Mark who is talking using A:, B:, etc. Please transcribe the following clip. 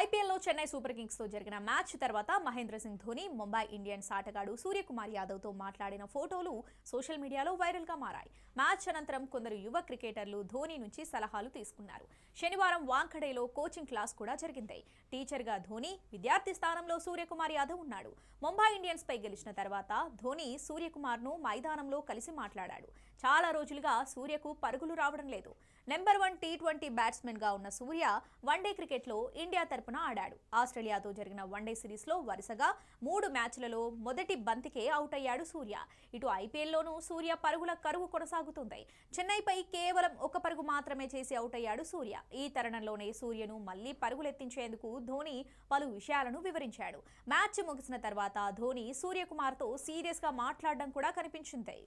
A: ఐపీఎల్లో చెన్నై సూపర్ కింగ్స్తో జరిగిన మ్యాచ్ తర్వాత మహేంద్ర సింగ్ ధోని ముంబై ఇండియన్స్ ఆటగాడు సూర్యకుమార్ యాదవ్తో మాట్లాడిన ఫోటోలు సోషల్ మీడియాలో వైరల్గా మారాయి మ్యాచ్ అనంతరం కొందరు యువ క్రికెటర్లు ధోని నుంచి సలహాలు తీసుకున్నారు శనివారం వాంఖడేలో కోచింగ్ క్లాస్ కూడా జరిగింది టీచర్గా ధోని విద్యార్థి స్థానంలో సూర్యకుమార్ యాదవ్ ఉన్నాడు ముంబై ఇండియన్స్ పై గెలిచిన తర్వాత ధోని సూర్యకుమార్ను మైదానంలో కలిసి మాట్లాడాడు చాలా రోజులుగా సూర్యకు పరుగులు రావడం లేదు నెంబర్ వన్ టీ ట్వంటీ బ్యాట్స్మెన్గా ఉన్న సూర్య వన్డే క్రికెట్లో ఇండియా తరపున ఆడాడు ఆస్ట్రేలియాతో జరిగిన వన్డే సిరీస్లో వరుసగా మూడు మ్యాచ్లలో మొదటి బంతికే అవుట్ అయ్యాడు సూర్య ఇటు ఐపీఎల్లోనూ సూర్య పరుగుల కరువు కొనసాగు సాగుతుంది చెన్నైపై కేవలం ఒక పరుగు మాత్రమే చేసి అవుట్ అయ్యాడు సూర్య ఈ తరుణంలోనే సూర్యను మళ్లీ పరుగులెత్తించేందుకు ధోని పలు విషయాలను వివరించాడు మ్యాచ్ ముగిసిన తర్వాత ధోని సూర్యకుమార్తో సీరియస్గా మాట్లాడడం కూడా కనిపించింది